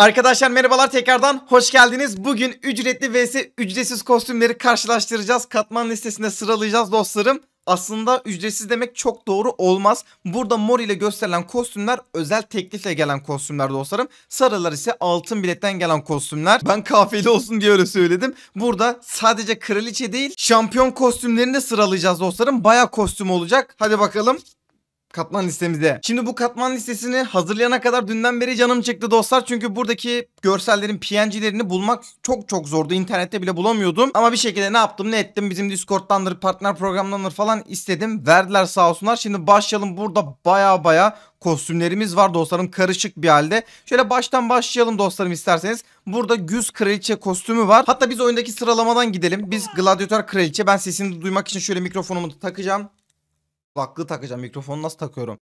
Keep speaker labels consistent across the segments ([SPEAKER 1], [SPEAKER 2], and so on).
[SPEAKER 1] Arkadaşlar merhabalar tekrardan hoş geldiniz. Bugün ücretli vs ücretsiz kostümleri karşılaştıracağız. Katman listesinde sıralayacağız dostlarım. Aslında ücretsiz demek çok doğru olmaz. Burada mor ile gösterilen kostümler özel teklifle gelen kostümler dostlarım. Sarılar ise altın biletten gelen kostümler. Ben kafeli olsun diye öyle söyledim. Burada sadece kraliçe değil şampiyon kostümlerini de sıralayacağız dostlarım. Baya kostüm olacak. Hadi bakalım katman listemizde. Şimdi bu katman listesini hazırlayana kadar dünden beri canım çekti dostlar. Çünkü buradaki görsellerin PNG'lerini bulmak çok çok zordu. İnternette bile bulamıyordum. Ama bir şekilde ne yaptım ne ettim. Bizim Discord'dandır, partner programdandır falan istedim. Verdiler sağ olsunlar. Şimdi başlayalım burada baya baya kostümlerimiz var dostlarım karışık bir halde. Şöyle baştan başlayalım dostlarım isterseniz. Burada güz kraliçe kostümü var. Hatta biz oyundaki sıralamadan gidelim. Biz gladyatör kraliçe. Ben sesini duymak için şöyle mikrofonumu takacağım kulaklığı takacağım. Mikrofonu nasıl takıyorum?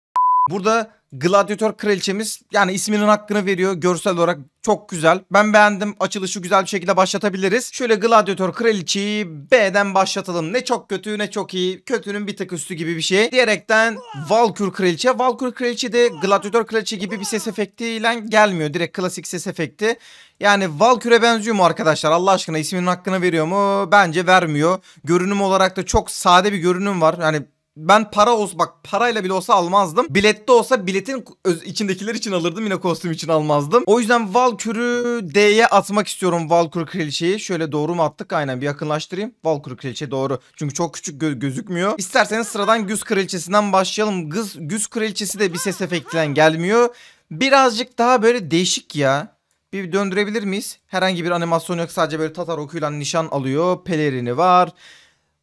[SPEAKER 1] Burada gladyatör kraliçemiz yani isminin hakkını veriyor görsel olarak çok güzel. Ben beğendim açılışı güzel bir şekilde başlatabiliriz. Şöyle gladyatör kraliçeyi B'den başlatalım. Ne çok kötü ne çok iyi kötünün bir tık üstü gibi bir şey. Diyerekten Valkür kraliçe. Valkür kraliçe de gladyatör kraliçe gibi bir ses efektiyle gelmiyor. Direkt klasik ses efekti. Yani Valkür'e benziyor mu arkadaşlar? Allah aşkına isminin hakkını veriyor mu? Bence vermiyor. Görünüm olarak da çok sade bir görünüm var. Yani ben para olsa bak parayla bile olsa almazdım. Bilette olsa biletin içindekiler için alırdım yine kostüm için almazdım. O yüzden Valkür'ü D'ye atmak istiyorum Valkür kraliçeyi. Şöyle doğru mu attık aynen bir yakınlaştırayım. Valkür kraliçe doğru çünkü çok küçük gö gözükmüyor. İsterseniz sıradan Güz kraliçesinden başlayalım. Güz, Güz kraliçesi de bir ses efektiyle gelmiyor. Birazcık daha böyle değişik ya. Bir döndürebilir miyiz? Herhangi bir animasyon yok sadece böyle Tatar okuyla nişan alıyor. Pelerini var.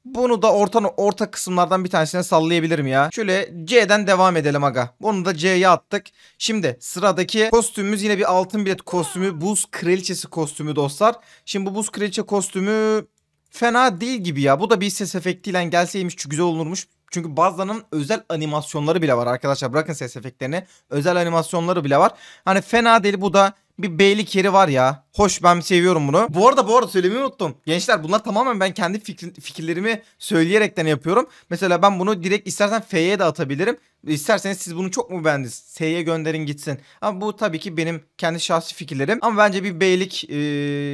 [SPEAKER 1] Bunu da orta orta kısımlardan bir tanesine sallayabilirim ya. Şöyle C'den devam edelim aga. Bunu da C'ye attık. Şimdi sıradaki kostümümüz yine bir altın bilet kostümü. Buz kraliçesi kostümü dostlar. Şimdi bu buz kraliçe kostümü fena değil gibi ya. Bu da bir ses efektiyle gelseymiş güzel olurmuş. Çünkü bazılarının özel animasyonları bile var arkadaşlar. Bırakın ses efektlerini. Özel animasyonları bile var. Hani fena değil bu da bir beylik yeri var ya. Hoş ben seviyorum bunu. Bu arada bu arada söylemeyi unuttum. Gençler bunlar tamamen ben kendi fikri, fikirlerimi söyleyerekten yapıyorum. Mesela ben bunu direkt istersen F'ye de atabilirim. İsterseniz siz bunu çok mu beğendiniz? S'ye gönderin gitsin. Ama bu tabii ki benim kendi şahsi fikirlerim. Ama bence bir beylik e,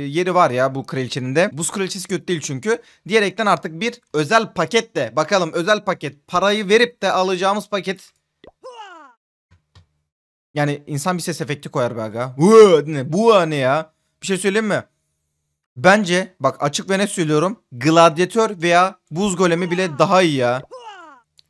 [SPEAKER 1] yeri var ya bu kraliçenin de. Buz kraliçesi kötü değil çünkü. Diyerekten artık bir özel paket de bakalım özel paket parayı verip de alacağımız paket yani insan bir ses efekti koyar be aga. Ne, bu ne ya? Bir şey söyleyeyim mi? Bence bak açık ve net söylüyorum. Gladyatör veya buz golemi bile daha iyi ya.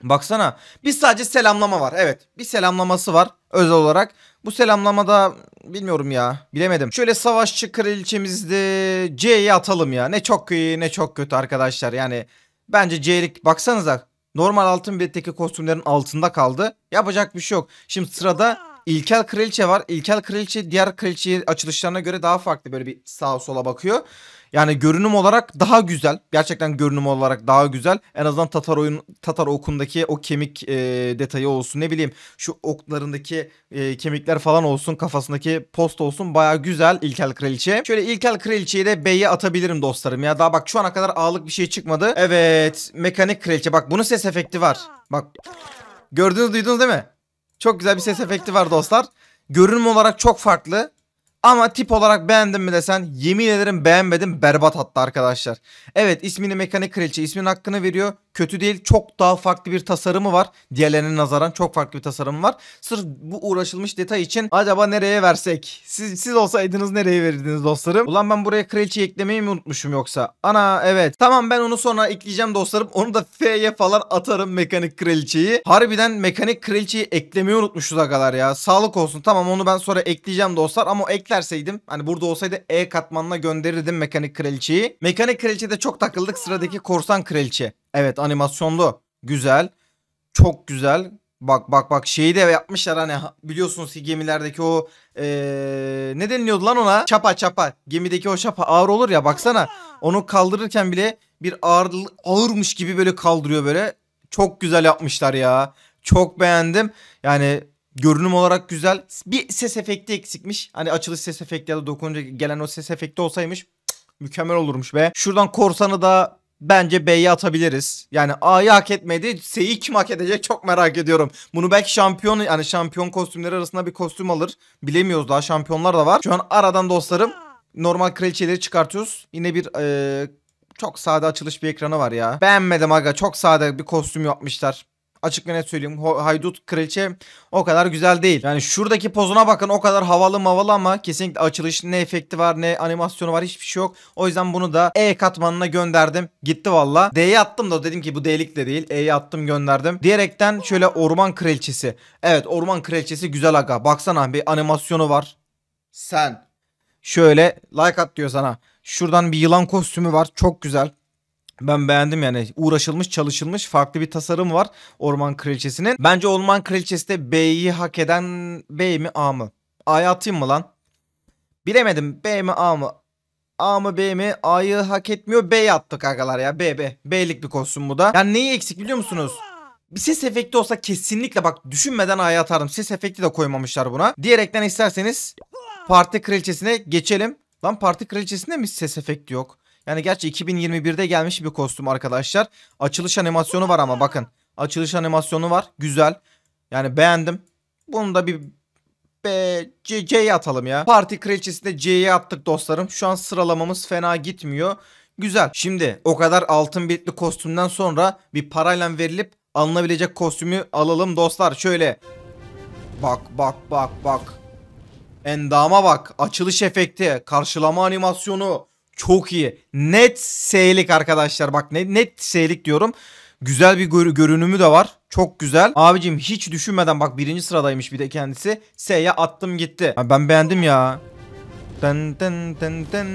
[SPEAKER 1] Baksana. Biz sadece selamlama var. Evet. Bir selamlaması var özel olarak. Bu selamlamada bilmiyorum ya. Bilemedim. Şöyle savaşçı kraliçemizde C'yi atalım ya. Ne çok iyi ne çok kötü arkadaşlar. Yani bence C'lik baksanıza. Normal altın biletteki kostümlerin altında kaldı. Yapacak bir şey yok. Şimdi sırada İlkel Kraliçe var. İlkel Kraliçe diğer kraliçe açılışlarına göre daha farklı böyle bir sağa sola bakıyor. Yani görünüm olarak daha güzel. Gerçekten görünüm olarak daha güzel. En azından Tatar oyun Tatar okundaki o kemik e, detayı olsun. Ne bileyim şu oklarındaki e, kemikler falan olsun. Kafasındaki post olsun. Baya güzel İlkel Kraliçe. Şöyle İlkel Kraliçe'yi de B'ye atabilirim dostlarım. Ya daha bak şu ana kadar ağlık bir şey çıkmadı. Evet. Mekanik Kraliçe. Bak bunun ses efekti var. Bak. Gördünüz duydunuz değil mi? Çok güzel bir ses efekti var dostlar. Görünüm olarak çok farklı. Ama tip olarak beğendim mi desen yemin ederim beğenmedim berbat hatta arkadaşlar. Evet ismini mekanik kraliçe ismin hakkını veriyor. Kötü değil çok daha farklı bir tasarımı var. Diğerlerine nazaran çok farklı bir tasarımı var. Sırf bu uğraşılmış detay için acaba nereye versek? Siz, siz olsaydınız nereye verirdiniz dostlarım? Ulan ben buraya kraliçe eklemeyi mi unutmuşum yoksa? Ana evet. Tamam ben onu sonra ekleyeceğim dostlarım. Onu da F'ye falan atarım mekanik kraliçeyi. Harbiden mekanik kraliçeyi eklemeyi unutmuşuz agalar ya. Sağlık olsun. Tamam onu ben sonra ekleyeceğim dostlar ama ek mekaniklerseydim hani burada olsaydı E katmanına gönderirdim mekanik kraliçeyi. Mekanik kraliçede çok takıldık sıradaki korsan kraliçe. Evet animasyonlu. Güzel. Çok güzel. Bak bak bak şeyi de yapmışlar hani biliyorsunuz ki gemilerdeki o ee, ne deniliyordu lan ona? Çapa çapa. Gemideki o çapa ağır olur ya baksana. Onu kaldırırken bile bir ağır, ağırmış gibi böyle kaldırıyor böyle. Çok güzel yapmışlar ya. Çok beğendim. Yani Görünüm olarak güzel. Bir ses efekti eksikmiş. Hani açılış ses efekti ya da dokununca gelen o ses efekti olsaymış mükemmel olurmuş be. Şuradan korsanı da bence B'ye atabiliriz. Yani A'yı hak etmedi. C'yi kim hak edecek çok merak ediyorum. Bunu belki şampiyon yani şampiyon kostümleri arasında bir kostüm alır. Bilemiyoruz daha şampiyonlar da var. Şu an aradan dostlarım normal kraliçeleri çıkartıyoruz. Yine bir ee, çok sade açılış bir ekranı var ya. Beğenmedim aga çok sade bir kostüm yapmışlar açık ve net söyleyeyim. Haydut kraliçe o kadar güzel değil. Yani şuradaki pozuna bakın o kadar havalı mavalı ama kesinlikle açılış ne efekti var ne animasyonu var hiçbir şey yok. O yüzden bunu da E katmanına gönderdim. Gitti valla. D'ye attım da dedim ki bu D'lik de değil. E'ye attım gönderdim. Diyerekten şöyle orman kraliçesi. Evet orman kraliçesi güzel aga. Baksana bir animasyonu var. Sen. Şöyle like at diyor sana. Şuradan bir yılan kostümü var. Çok güzel. Ben beğendim yani uğraşılmış çalışılmış farklı bir tasarım var Orman Kraliçesi'nin. Bence Orman Kraliçesi de B'yi hak eden B mi A mı? A'ya atayım mı lan? Bilemedim B mi A mı? A mı B mi? A'yı hak etmiyor. B yaptık arkadaşlar ya. B B. B'lik bir kostüm bu da. Yani neyi eksik biliyor musunuz? Bir ses efekti olsa kesinlikle bak düşünmeden A'ya atardım. Ses efekti de koymamışlar buna. Diyerekten isterseniz parti kraliçesine geçelim. Lan parti kraliçesinde mi ses efekti yok? Yani gerçi 2021'de gelmiş bir kostüm arkadaşlar. Açılış animasyonu var ama bakın. Açılış animasyonu var. Güzel. Yani beğendim. Bunu da bir C, C'ye atalım ya. Parti kraliçesinde C'ye attık dostlarım. Şu an sıralamamız fena gitmiyor. Güzel. Şimdi o kadar altın bitli kostümden sonra bir parayla verilip alınabilecek kostümü alalım dostlar. Şöyle. Bak bak bak bak. Endama bak. Açılış efekti. Karşılama animasyonu. Çok iyi. Net S'lik arkadaşlar. Bak net, net S'lik diyorum. Güzel bir gör görünümü de var. Çok güzel. Abicim hiç düşünmeden bak birinci sıradaymış bir de kendisi. S'ye attım gitti. ben beğendim ya. Den den den den.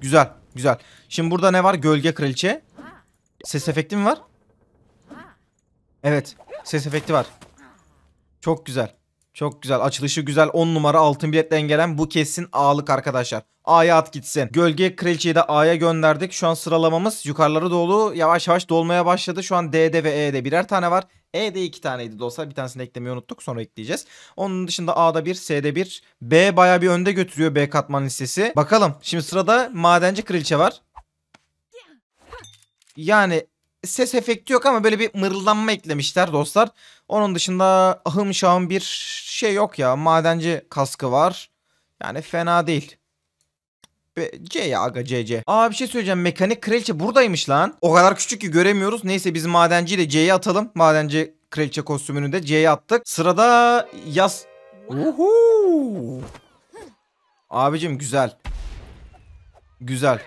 [SPEAKER 1] Güzel. Güzel. Şimdi burada ne var? Gölge kraliçe. Ses efekti mi var? Evet. Ses efekti var. Çok güzel. Çok güzel. Açılışı güzel. 10 numara altın biletten gelen bu kesin A'lık arkadaşlar. A'ya at gitsin. Gölge kraliçeyi de A'ya gönderdik. Şu an sıralamamız yukarıları dolu. Yavaş yavaş dolmaya başladı. Şu an D'de ve E'de birer tane var. E'de iki taneydi dostlar. Bir tanesini eklemeyi unuttuk. Sonra ekleyeceğiz. Onun dışında A'da bir, S'de bir. B baya bir önde götürüyor B katman listesi. Bakalım. Şimdi sırada madenci kraliçe var. Yani ses efekti yok ama böyle bir mırıldanma eklemişler dostlar. Onun dışında ahım şahım bir şey yok ya. Madenci kaskı var. Yani fena değil. Be C ya aga C C. Aa bir şey söyleyeceğim. Mekanik kraliçe buradaymış lan. O kadar küçük ki göremiyoruz. Neyse biz de C'ye atalım. Madenci kraliçe kostümünü de C'ye attık. Sırada yaz... Uhu. Abicim güzel. Güzel.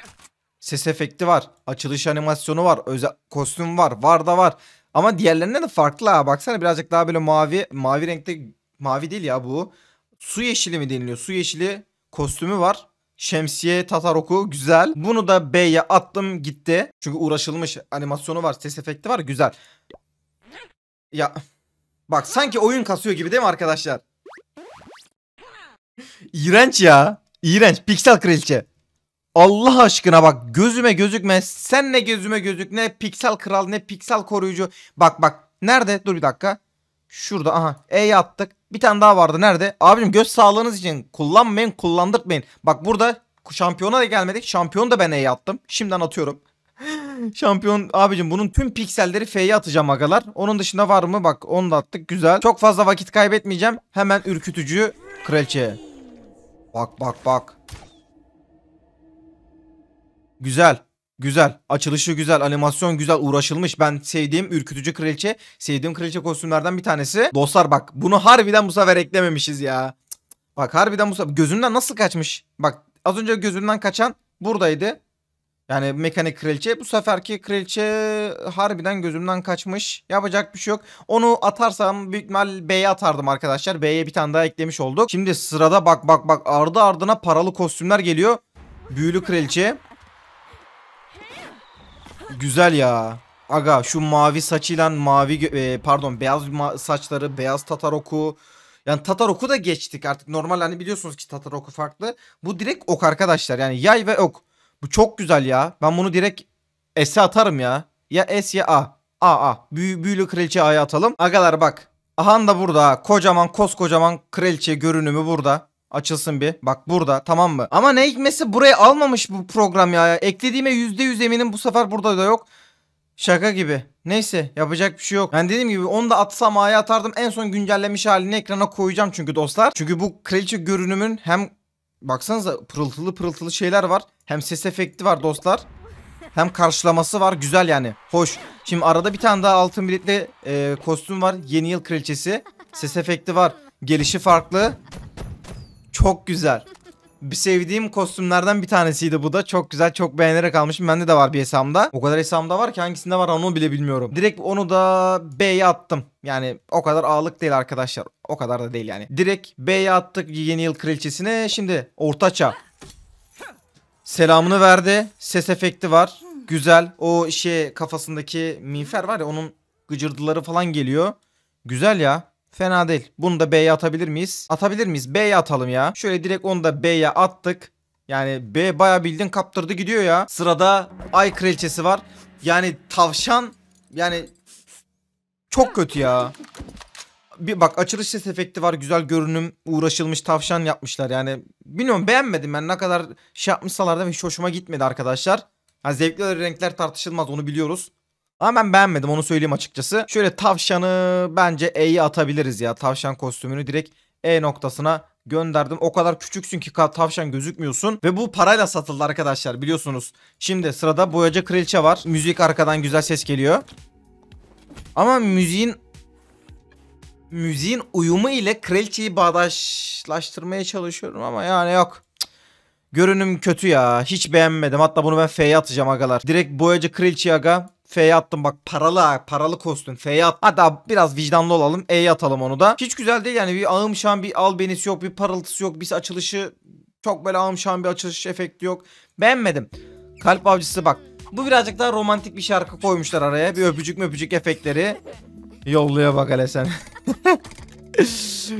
[SPEAKER 1] Ses efekti var. Açılış animasyonu var. Özel kostüm var. Var da var. Ama diğerlerinden de farklı ha. Baksana birazcık daha böyle mavi mavi renkte mavi değil ya bu. Su yeşili mi deniliyor? Su yeşili kostümü var. Şemsiye Tataroku güzel. Bunu da B'ye attım gitti. Çünkü uğraşılmış animasyonu var, ses efekti var güzel. Ya bak sanki oyun kasıyor gibi değil mi arkadaşlar? İğrenç ya. İğrenç. Piksel kraliçe. Allah aşkına bak gözüme gözükme. Sen ne gözüme gözük ne piksel kral ne piksel koruyucu. Bak bak nerede? Dur bir dakika. Şurada aha E'ye attık. Bir tane daha vardı nerede? Abicim göz sağlığınız için kullanmayın kullandırtmayın. Bak burada şampiyona da gelmedik. Şampiyon da ben E'ye attım. Şimdiden atıyorum. Şampiyon abicim bunun tüm pikselleri F'ye atacağım agalar. Onun dışında var mı? Bak onu da attık. Güzel. Çok fazla vakit kaybetmeyeceğim. Hemen ürkütücü kraliçeye. Bak bak bak. Güzel. Güzel. Açılışı güzel. Animasyon güzel. Uğraşılmış. Ben sevdiğim ürkütücü kraliçe. Sevdiğim kraliçe kostümlerden bir tanesi. Dostlar bak bunu harbiden bu sefer eklememişiz ya. Bak harbiden bu sefer. Gözünden nasıl kaçmış? Bak az önce gözünden kaçan buradaydı. Yani mekanik kraliçe. Bu seferki kraliçe harbiden gözümden kaçmış. Yapacak bir şey yok. Onu atarsam büyük ihtimal B'ye atardım arkadaşlar. B'ye bir tane daha eklemiş olduk. Şimdi sırada bak bak bak ardı ardına paralı kostümler geliyor. Büyülü kraliçe. Güzel ya. Aga şu mavi saçıyla mavi e, pardon beyaz saçları beyaz Tataroku. Yani Tataroku da geçtik artık. Normal hani biliyorsunuz ki Tataroku farklı. Bu direkt ok arkadaşlar. Yani yay ve ok. Bu çok güzel ya. Ben bunu direkt S'e atarım ya. Ya S ya A. A A. Büyü, büyülü kraliçe A'ya atalım. Agalar bak. Ahan da burada. Kocaman koskocaman kraliçe görünümü burada. Açılsın bir. Bak burada tamam mı? Ama ne hikmetse burayı almamış bu program ya. Eklediğime %100 eminim bu sefer burada da yok. Şaka gibi. Neyse yapacak bir şey yok. Ben dediğim gibi onu da atsam A'ya atardım. En son güncellemiş halini ekrana koyacağım çünkü dostlar. Çünkü bu kraliçe görünümün hem baksanıza pırıltılı pırıltılı şeyler var. Hem ses efekti var dostlar. Hem karşılaması var. Güzel yani. Hoş. Şimdi arada bir tane daha altın biletli e, kostüm var. Yeni yıl kraliçesi. Ses efekti var. Gelişi farklı. Çok güzel. Bir sevdiğim kostümlerden bir tanesiydi bu da. Çok güzel, çok beğenerek almışım. Bende de var bir hesabımda. O kadar hesabımda var ki hangisinde var onu bile bilmiyorum. Direkt onu da B'ye attım. Yani o kadar ağlık değil arkadaşlar. O kadar da değil yani. Direkt B'ye attık yeni yıl kraliçesine. Şimdi ortaça. Selamını verdi. Ses efekti var. Güzel. O şey kafasındaki minfer var ya onun gıcırdıları falan geliyor. Güzel ya. Fena değil. Bunu da B'ye atabilir miyiz? Atabilir miyiz? B'ye atalım ya. Şöyle direkt onu da B'ye attık. Yani B baya bildin kaptırdı gidiyor ya. Sırada Ay Kraliçesi var. Yani tavşan yani çok kötü ya. Bir bak açılış ses efekti var. Güzel görünüm, uğraşılmış tavşan yapmışlar. Yani bilmiyorum beğenmedim ben ne kadar şey yapmışsalar da hiç hoşuma gitmedi arkadaşlar. Yani zevkler renkler tartışılmaz onu biliyoruz. Ama ben beğenmedim onu söyleyeyim açıkçası. Şöyle tavşanı bence E'ye atabiliriz ya. Tavşan kostümünü direkt E noktasına gönderdim. O kadar küçüksün ki tavşan gözükmüyorsun. Ve bu parayla satıldı arkadaşlar biliyorsunuz. Şimdi sırada boyacı kraliçe var. Müzik arkadan güzel ses geliyor. Ama müziğin müziğin uyumu ile kraliçeyi bağdaşlaştırmaya çalışıyorum ama yani yok. Görünüm kötü ya. Hiç beğenmedim. Hatta bunu ben F'ye atacağım agalar. Direkt boyacı kraliçe aga F'ye attım bak paralı Paralı kostüm. F'ye at. Hatta biraz vicdanlı olalım. E'ye atalım onu da. Hiç güzel değil yani bir ağım şan bir albenisi yok. Bir parıltısı yok. Bir açılışı çok böyle ağım şan bir açılış efekti yok. Beğenmedim. Kalp avcısı bak. Bu birazcık daha romantik bir şarkı koymuşlar araya. Bir öpücük öpücük efektleri. Yolluya bak hele sen.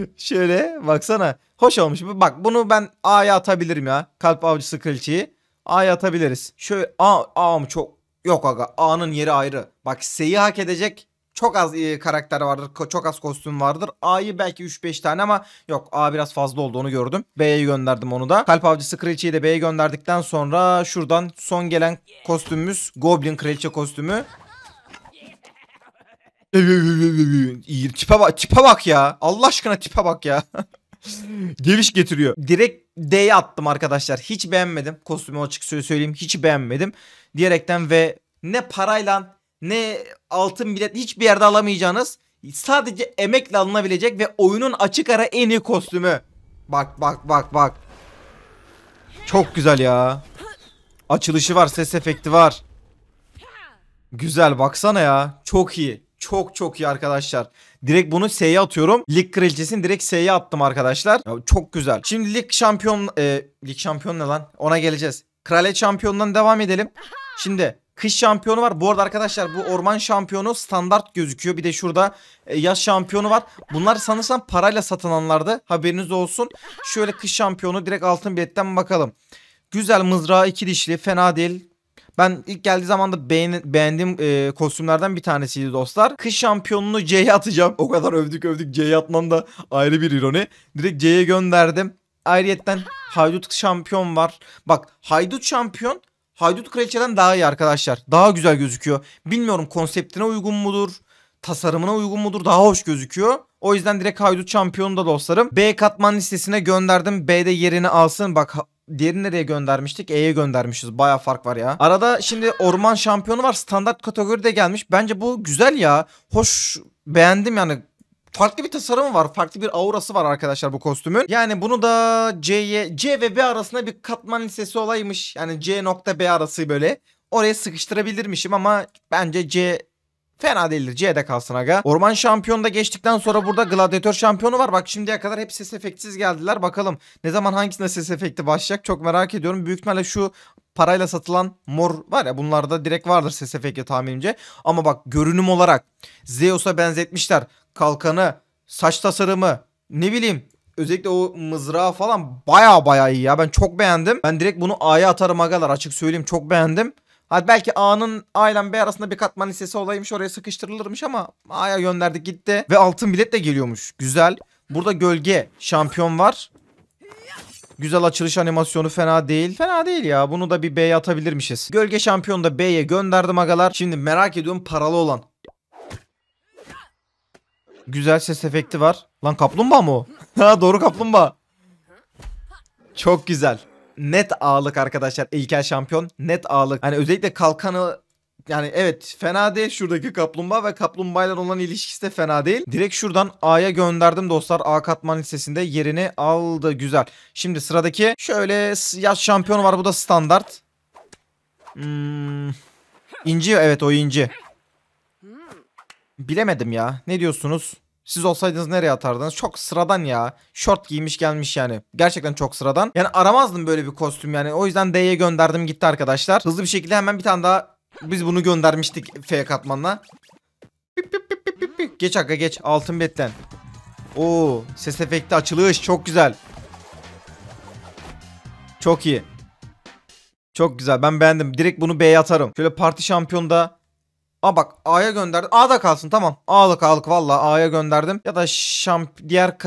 [SPEAKER 1] Şöyle baksana. Hoş olmuş. Bak bunu ben A'ya atabilirim ya. Kalp avcısı kraliçeyi. A'ya atabiliriz. Şöyle A, A mı çok Yok aga A'nın yeri ayrı. Bak S'yi hak edecek çok az e, karakter vardır. Çok az kostüm vardır. A'yı belki 3-5 tane ama yok A biraz fazla oldu onu gördüm. B'ye gönderdim onu da. Kalp avcısı kraliçeyi de B'ye gönderdikten sonra şuradan son gelen kostümümüz Goblin kraliçe kostümü. Tipe bak, tipe bak ya. Allah aşkına tipe bak ya. Geviş getiriyor. Direkt D'ye attım arkadaşlar. Hiç beğenmedim. Kostümü açık söyleyeyim. Hiç beğenmedim. Diyerekten ve ne parayla ne altın bilet hiçbir yerde alamayacağınız sadece emekle alınabilecek ve oyunun açık ara en iyi kostümü. Bak bak bak bak. Çok güzel ya. Açılışı var, ses efekti var. Güzel baksana ya. Çok iyi. Çok çok iyi arkadaşlar. Direkt bunu S'ye atıyorum. Lig kraliçesini direkt S'ye attım arkadaşlar. Ya çok güzel. Şimdi lig şampiyon... E, lig şampiyon ne lan? Ona geleceğiz. Kraliyet şampiyondan devam edelim. Şimdi kış şampiyonu var. Bu arada arkadaşlar bu orman şampiyonu standart gözüküyor. Bir de şurada e, yaz şampiyonu var. Bunlar sanırsam parayla satılanlardı. Haberiniz olsun. Şöyle kış şampiyonu direkt altın biletten bakalım. Güzel mızrağı iki dişli fena değil. Ben ilk geldiği zaman da beğen, beğendiğim e, kostümlerden bir tanesiydi dostlar. Kış şampiyonunu C'ye atacağım. O kadar övdük övdük C'ye atmam da ayrı bir ironi. Direkt C'ye gönderdim. Ayrıyetten Haydut şampiyon var. Bak Haydut şampiyon Haydut Kraliçeden daha iyi arkadaşlar. Daha güzel gözüküyor. Bilmiyorum konseptine uygun mudur? Tasarımına uygun mudur? Daha hoş gözüküyor. O yüzden direkt Haydut şampiyonu da dostlarım. B katman listesine gönderdim. B'de yerini alsın. Bak Diğerini nereye göndermiştik? E'ye göndermişiz. Baya fark var ya. Arada şimdi orman şampiyonu var. Standart kategoride gelmiş. Bence bu güzel ya. Hoş beğendim yani. Farklı bir tasarımı var. Farklı bir aurası var arkadaşlar bu kostümün. Yani bunu da C'ye C ve B arasında bir katman listesi olaymış. Yani C nokta B arası böyle. Oraya sıkıştırabilirmişim ama bence C Fena değildir. C'de kalsın aga. Orman şampiyonu da geçtikten sonra burada gladyatör şampiyonu var. Bak şimdiye kadar hep ses efektsiz geldiler. Bakalım ne zaman hangisinde ses efekti başlayacak çok merak ediyorum. Büyük ihtimalle şu parayla satılan mor var ya bunlarda direkt vardır ses efekti tahminimce. Ama bak görünüm olarak Zeus'a benzetmişler. Kalkanı, saç tasarımı ne bileyim Özellikle o mızrağı falan baya baya iyi ya. Ben çok beğendim. Ben direkt bunu A'ya atarım agalar açık söyleyeyim. Çok beğendim. Hadi belki A'nın A B arasında bir katman hissesi olaymış oraya sıkıştırılırmış ama A'ya gönderdi gitti. Ve altın bilet de geliyormuş. Güzel. Burada gölge şampiyon var. Güzel açılış animasyonu fena değil. Fena değil ya. Bunu da bir B'ye atabilirmişiz. Gölge şampiyon da B'ye gönderdim agalar. Şimdi merak ediyorum paralı olan. Güzel ses efekti var. Lan kaplumbağa mı o? Ha doğru kaplumbağa. Çok güzel net ağlık arkadaşlar. İlkel şampiyon net ağlık Hani özellikle kalkanı yani evet fena değil şuradaki kaplumbağa ve kaplumbağayla olan ilişkisi de fena değil. Direkt şuradan A'ya gönderdim dostlar. A katman listesinde yerini aldı. Güzel. Şimdi sıradaki şöyle yaş şampiyon var. Bu da standart. Hmm. İnci evet o inci. Bilemedim ya. Ne diyorsunuz? Siz olsaydınız nereye atardınız? Çok sıradan ya. Şort giymiş gelmiş yani. Gerçekten çok sıradan. Yani aramazdım böyle bir kostüm yani. O yüzden D'ye gönderdim gitti arkadaşlar. Hızlı bir şekilde hemen bir tane daha biz bunu göndermiştik F katmanla. Geç aga geç. Altın betten. Oo, ses efekti açılış çok güzel. Çok iyi. Çok güzel. Ben beğendim. Direkt bunu B'ye atarım. Şöyle parti şampiyonda A bak A'ya gönderdim. A'da kalsın tamam. A'lık A'lık valla A'ya gönderdim. Ya da şamp diğer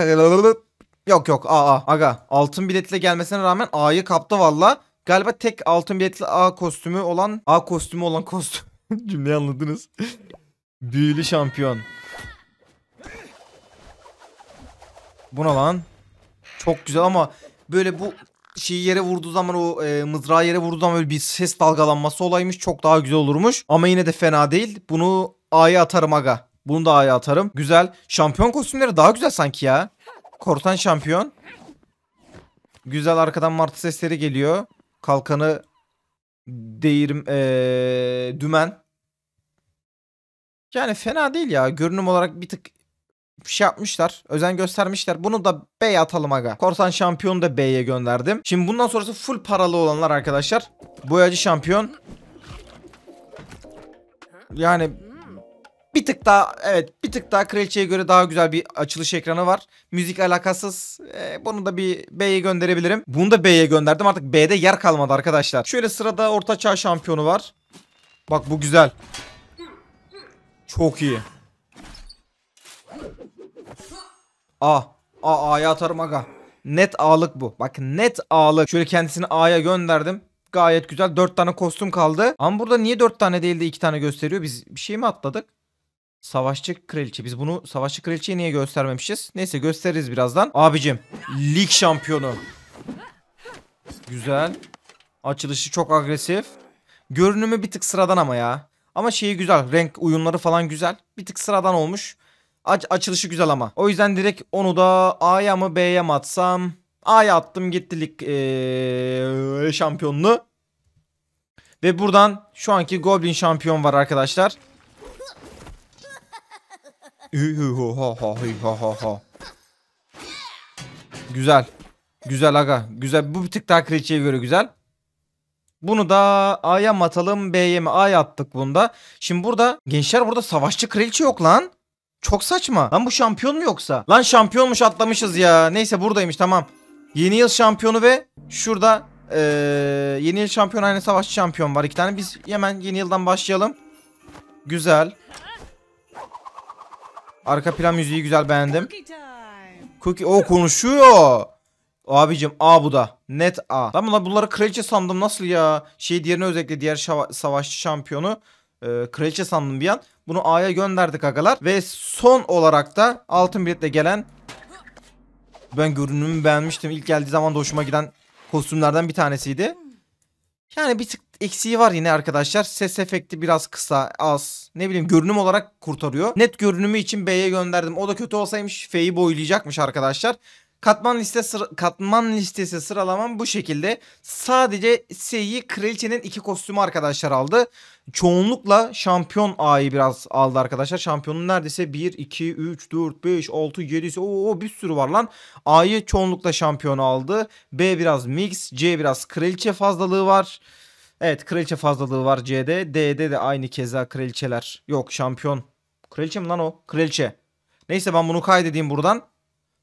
[SPEAKER 1] Yok yok A A. Aga altın biletle gelmesine rağmen A'yı kaptı valla. Galiba tek altın biletli A kostümü olan A kostümü olan kostüm. Cümleyi anladınız. Büyülü şampiyon. Buna lan. Çok güzel ama böyle bu şeyi yere vurduğu zaman o e, mızrağı yere vurduğu zaman böyle bir ses dalgalanması olaymış. Çok daha güzel olurmuş. Ama yine de fena değil. Bunu A'ya atarım aga. Bunu da A'ya atarım. Güzel. Şampiyon kostümleri daha güzel sanki ya. Kortan şampiyon. Güzel arkadan martı sesleri geliyor. Kalkanı değirim ee, dümen. Yani fena değil ya. Görünüm olarak bir tık şey yapmışlar. Özen göstermişler. Bunu da B atalım aga. Korsan şampiyonu da B'ye gönderdim. Şimdi bundan sonrası full paralı olanlar arkadaşlar. Boyacı şampiyon. Yani bir tık daha evet bir tık daha kraliçeye göre daha güzel bir açılış ekranı var. Müzik alakasız. Ee, bunu da bir B'ye gönderebilirim. Bunu da B'ye gönderdim. Artık B'de yer kalmadı arkadaşlar. Şöyle sırada ortaçağ şampiyonu var. Bak bu güzel. Çok iyi. A. A A'ya atarım aga. Net A'lık bu. Bak net A'lık. Şöyle kendisini A'ya gönderdim. Gayet güzel. 4 tane kostüm kaldı. Ama burada niye 4 tane değil de 2 tane gösteriyor? Biz bir şey mi atladık? Savaşçı Kraliçe. Biz bunu Savaşçı Kraliçe'ye niye göstermemişiz? Neyse gösteririz birazdan. Abicim. Lig şampiyonu. Güzel. Açılışı çok agresif. Görünümü bir tık sıradan ama ya. Ama şeyi güzel. Renk uyumları falan güzel. Bir tık sıradan olmuş. Aç açılışı güzel ama. O yüzden direkt onu da A'ya mı B'ye mi atsam? A'ya attım gittilik lig ee, şampiyonluğu. Ve buradan şu anki Goblin şampiyon var arkadaşlar. güzel. Güzel aga. Güzel. Bu bir tık daha kraliçeye göre güzel. Bunu da A'ya mı atalım B'ye mi? A'ya attık bunda. Şimdi burada gençler burada savaşçı kraliçe yok lan. Çok saçma. Lan bu şampiyon mu yoksa? Lan şampiyonmuş atlamışız ya. Neyse buradaymış tamam. Yeni yıl şampiyonu ve şurada ee, yeni yıl şampiyonu aynı savaşçı şampiyon var. iki tane biz hemen yeni yıldan başlayalım. Güzel. Arka plan müziği güzel beğendim. Cookie o konuşuyor. Abicim A bu da. Net A. Ben bunları kraliçe sandım nasıl ya? Şey diğerini özellikle diğer savaşçı şampiyonu. E, kraliçe sandım bir an. Bunu A'ya gönderdik agalar. Ve son olarak da altın biletle gelen ben görünümü beğenmiştim. İlk geldiği zaman da hoşuma giden kostümlerden bir tanesiydi. Yani bir tık eksiği var yine arkadaşlar. Ses efekti biraz kısa, az. Ne bileyim görünüm olarak kurtarıyor. Net görünümü için B'ye gönderdim. O da kötü olsaymış F'yi boylayacakmış arkadaşlar. Katman liste sıra, katman listesi sıralamam bu şekilde. Sadece Seiyi Kraliçenin iki kostümü arkadaşlar aldı. Çoğunlukla şampiyon A'yı biraz aldı arkadaşlar. Şampiyonun neredeyse 1, 2, 3, 4, 5, 6, 7, o bir sürü var lan. A'yı çoğunlukla şampiyon aldı. B biraz mix, C biraz kraliçe fazlalığı var. Evet kraliçe fazlalığı var C'de. D'de de aynı keza kraliçeler. Yok şampiyon. Kraliçe mi lan o? Kraliçe. Neyse ben bunu kaydedeyim buradan.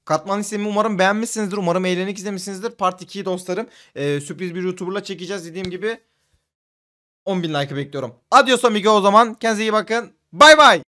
[SPEAKER 1] Katman listemi umarım beğenmişsinizdir. Umarım eğlenik izlemişsinizdir. Part 2'yi dostlarım e, sürpriz bir YouTuber'la çekeceğiz dediğim gibi. 10.000 like bekliyorum. Adios amigo o zaman. Kendinize iyi bakın. Bay bay.